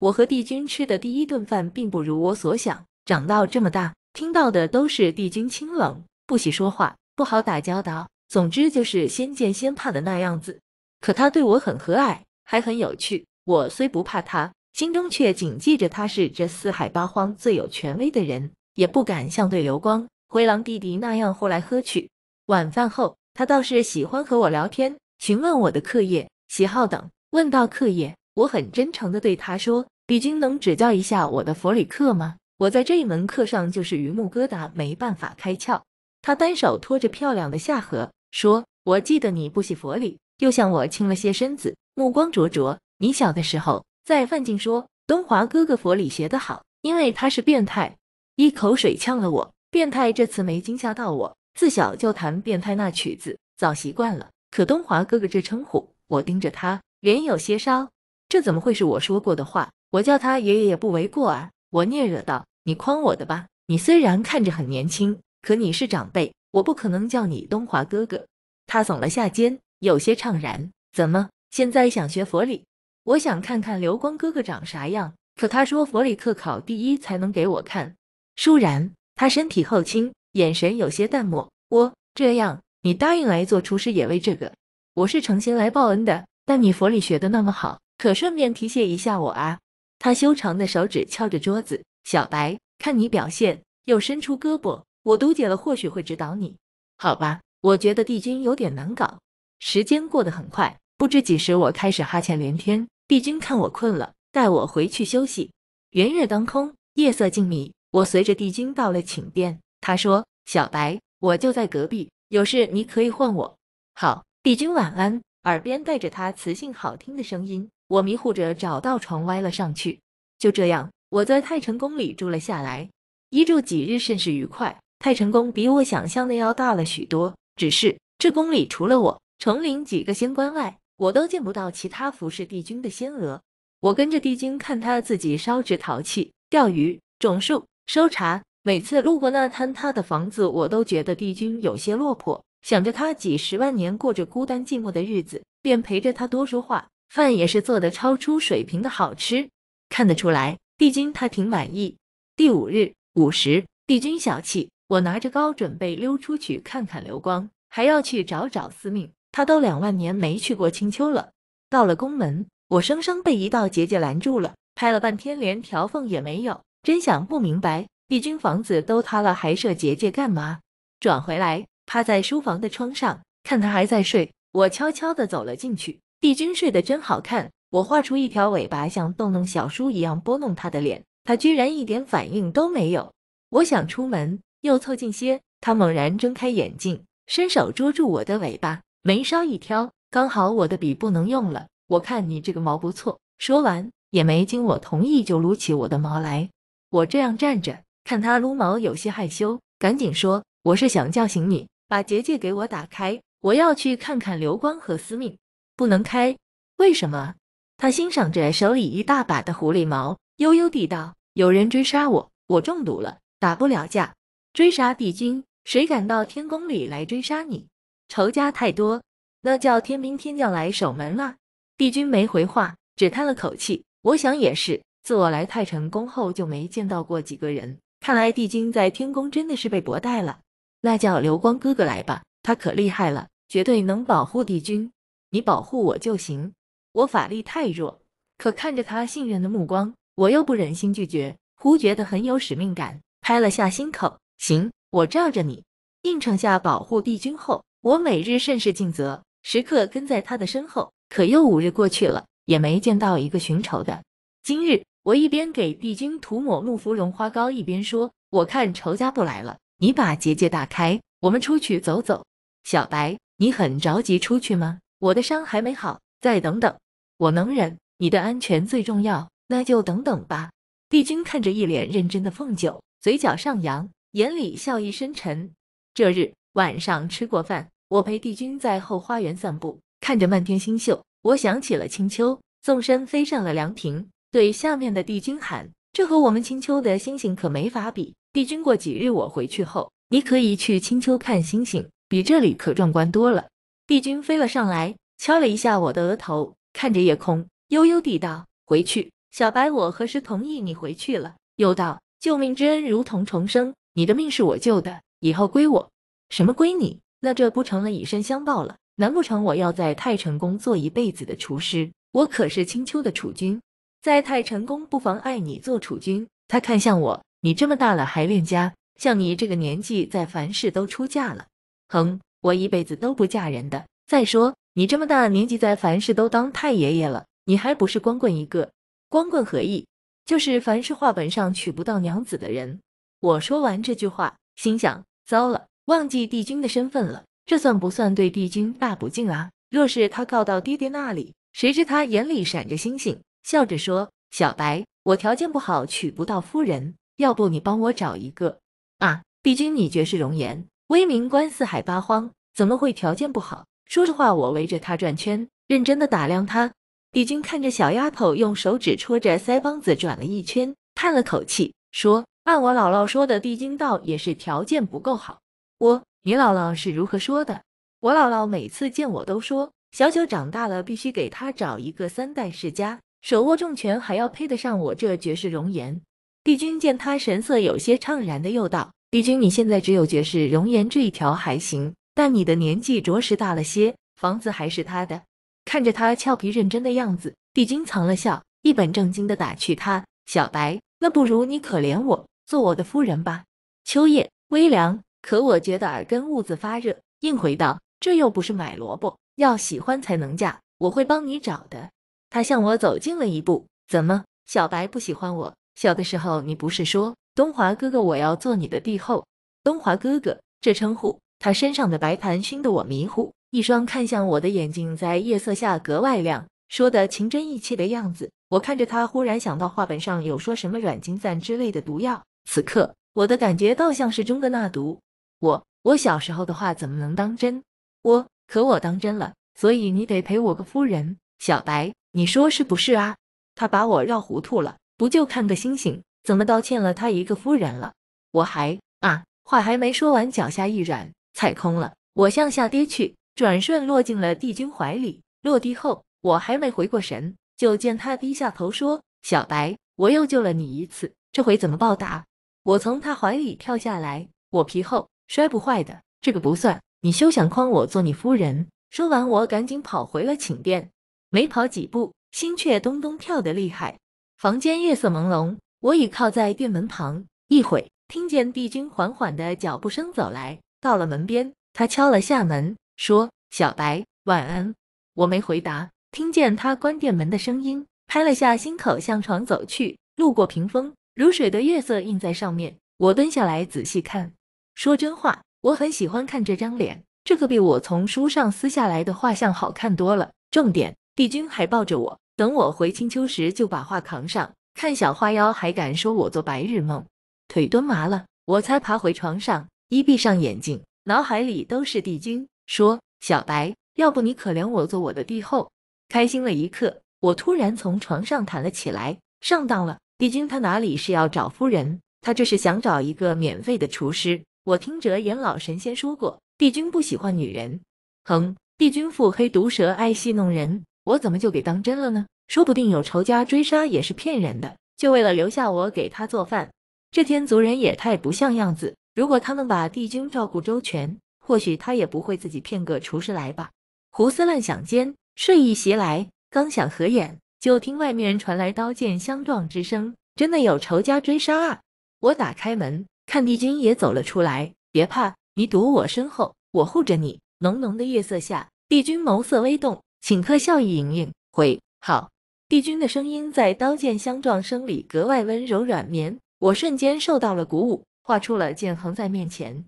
我和帝君吃的第一顿饭，并不如我所想。长到这么大，听到的都是帝君清冷，不喜说话，不好打交道。总之就是先见先怕的那样子。可他对我很和蔼，还很有趣。我虽不怕他，心中却谨记着他是这四海八荒最有权威的人，也不敢像对流光、回廊弟弟那样呼来喝去。晚饭后，他倒是喜欢和我聊天，询问我的课业、喜好等。问到课业。我很真诚地对他说：“李军能指教一下我的佛里课吗？我在这一门课上就是榆木疙瘩，没办法开窍。”他单手托着漂亮的下颌说：“我记得你不喜佛理，又向我倾了些身子，目光灼灼。你小的时候在范进说：“东华哥哥佛理学得好，因为他是变态。”一口水呛了我。变态这词没惊吓到我，自小就弹变态那曲子，早习惯了。可东华哥哥这称呼，我盯着他，脸有些烧。这怎么会是我说过的话？我叫他爷爷也不为过啊！我嗫嚅道：“你诓我的吧？你虽然看着很年轻，可你是长辈，我不可能叫你东华哥哥。”他耸了下肩，有些怅然：“怎么，现在想学佛理？我想看看流光哥哥长啥样，可他说佛理课考第一才能给我看。”倏然，他身体后倾，眼神有些淡漠：“我这样，你答应来做厨师也为这个？我是诚心来报恩的，但你佛理学的那么好。”可顺便提携一下我啊！他修长的手指敲着桌子，小白，看你表现，又伸出胳膊，我读解了，或许会指导你。好吧，我觉得帝君有点难搞。时间过得很快，不知几时，我开始哈欠连天。帝君看我困了，带我回去休息。圆月当空，夜色静谧，我随着帝君到了寝殿。他说：“小白，我就在隔壁，有事你可以唤我。”好，帝君晚安。耳边带着他磁性好听的声音。我迷糊着找到床，歪了上去。就这样，我在太成宫里住了下来。一住几日，甚是愉快。太成宫比我想象的要大了许多。只是这宫里除了我、重陵几个仙官外，我都见不到其他服侍帝君的仙娥。我跟着帝君看他自己烧纸、淘气、钓鱼、种树、收茶。每次路过那坍塌的房子，我都觉得帝君有些落魄。想着他几十万年过着孤单寂寞的日子，便陪着他多说话。饭也是做的超出水平的好吃，看得出来帝君他挺满意。第五日午时，帝君小憩，我拿着糕准备溜出去看看流光，还要去找找司命，他都两万年没去过青丘了。到了宫门，我生生被一道结界拦住了，拍了半天连条缝也没有，真想不明白帝君房子都塌了还设结界干嘛。转回来，趴在书房的窗上看他还在睡，我悄悄的走了进去。帝君睡得真好看，我画出一条尾巴，像逗弄小叔一样拨弄他的脸，他居然一点反应都没有。我想出门，又凑近些，他猛然睁开眼睛，伸手捉住我的尾巴，眉梢一挑，刚好我的笔不能用了。我看你这个毛不错，说完也没经我同意就撸起我的毛来。我这样站着看他撸毛，有些害羞，赶紧说我是想叫醒你，把结界给我打开，我要去看看流光和司命。不能开，为什么？他欣赏着手里一大把的狐狸毛，悠悠地道：“有人追杀我，我中毒了，打不了架。追杀帝君，谁敢到天宫里来追杀你？仇家太多，那叫天兵天将来守门了。”帝君没回话，只叹了口气。我想也是，自我来太晨宫后就没见到过几个人。看来帝君在天宫真的是被薄待了。那叫流光哥哥来吧，他可厉害了，绝对能保护帝君。你保护我就行，我法力太弱。可看着他信任的目光，我又不忍心拒绝。忽觉得很有使命感，拍了下心口，行，我罩着你。应承下保护帝君后，我每日甚是尽责，时刻跟在他的身后。可又五日过去了，也没见到一个寻仇的。今日我一边给帝君涂抹木芙蓉花膏，一边说，我看仇家不来了，你把结界打开，我们出去走走。小白，你很着急出去吗？我的伤还没好，再等等，我能忍。你的安全最重要，那就等等吧。帝君看着一脸认真的凤九，嘴角上扬，眼里笑意深沉。这日晚上吃过饭，我陪帝君在后花园散步，看着漫天星宿，我想起了青丘，纵身飞上了凉亭，对下面的帝君喊：“这和我们青丘的星星可没法比。”帝君，过几日我回去后，你可以去青丘看星星，比这里可壮观多了。帝君飞了上来，敲了一下我的额头，看着夜空，悠悠地道：“回去，小白，我何时同意你回去了？”又道：“救命之恩如同重生，你的命是我救的，以后归我。”“什么归你？那这不成了以身相报了？难不成我要在太成宫做一辈子的厨师？我可是青丘的储君，在太成宫不妨碍你做储君。”他看向我：“你这么大了还恋家？像你这个年纪，在凡事都出嫁了。”“哼。”我一辈子都不嫁人的。再说你这么大年纪，在凡事都当太爷爷了，你还不是光棍一个？光棍何意？就是凡是话本上娶不到娘子的人。我说完这句话，心想：糟了，忘记帝君的身份了，这算不算对帝君大不敬啊？若是他告到爹爹那里，谁知他眼里闪着星星，笑着说：“小白，我条件不好，娶不到夫人，要不你帮我找一个啊？帝君，你绝世容颜。”威名观四海八荒，怎么会条件不好？说着话，我围着他转圈，认真的打量他。帝君看着小丫头，用手指戳着腮帮子转了一圈，叹了口气，说：“按我姥姥说的，帝君道也是条件不够好。我，你姥姥是如何说的？我姥姥每次见我都说，小九长大了，必须给他找一个三代世家，手握重权，还要配得上我这绝世容颜。”帝君见他神色有些怅然，的又道。帝君，你现在只有绝世容颜这一条还行，但你的年纪着实大了些。房子还是他的，看着他俏皮认真的样子，帝君藏了笑，一本正经的打趣他：“小白，那不如你可怜我，做我的夫人吧。”秋夜微凉，可我觉得耳根兀自发热，应回道：“这又不是买萝卜，要喜欢才能嫁，我会帮你找的。”他向我走近了一步，怎么，小白不喜欢我？小的时候你不是说？东华哥哥，我要做你的帝后。东华哥哥，这称呼，他身上的白盘熏得我迷糊，一双看向我的眼睛在夜色下格外亮，说的情真意切的样子。我看着他，忽然想到画本上有说什么软金散之类的毒药，此刻我的感觉倒像是中了那毒。我我小时候的话怎么能当真？我可我当真了，所以你得陪我个夫人。小白，你说是不是啊？他把我绕糊涂了，不就看个星星？怎么倒欠了他一个夫人了？我还啊，话还没说完，脚下一软，踩空了，我向下跌去，转瞬落进了帝君怀里。落地后，我还没回过神，就见他低下头说：“小白，我又救了你一次，这回怎么报答？”我从他怀里跳下来，我皮厚，摔不坏的，这个不算，你休想诓我做你夫人。”说完，我赶紧跑回了寝殿，没跑几步，心却咚咚跳得厉害。房间月色朦胧。我倚靠在店门旁，一会听见帝君缓缓的脚步声走来，到了门边，他敲了下门，说：“小白，晚安。”我没回答，听见他关店门的声音，拍了下心口，向床走去。路过屏风，如水的月色映在上面，我蹲下来仔细看。说真话，我很喜欢看这张脸，这可比我从书上撕下来的画像好看多了。重点，帝君还抱着我，等我回青丘时就把画扛上。看小花妖还敢说我做白日梦，腿蹲麻了，我才爬回床上，一闭上眼睛，脑海里都是帝君说：“小白，要不你可怜我做我的帝后。”开心了一刻，我突然从床上弹了起来，上当了。帝君他哪里是要找夫人，他这是想找一个免费的厨师。我听哲颜老神仙说过，帝君不喜欢女人。哼，帝君腹黑毒舌，爱戏弄人，我怎么就给当真了呢？说不定有仇家追杀也是骗人的，就为了留下我给他做饭。这天族人也太不像样子。如果他能把帝君照顾周全，或许他也不会自己骗个厨师来吧。胡思乱想间，睡意袭来，刚想合眼，就听外面传来刀剑相撞之声。真的有仇家追杀啊！我打开门，看帝君也走了出来。别怕，你躲我身后，我护着你。浓浓的月色下，帝君眸色微动，顷刻笑意盈盈，回好。帝君的声音在刀剑相撞声里格外温柔软绵，我瞬间受到了鼓舞，画出了剑横在面前。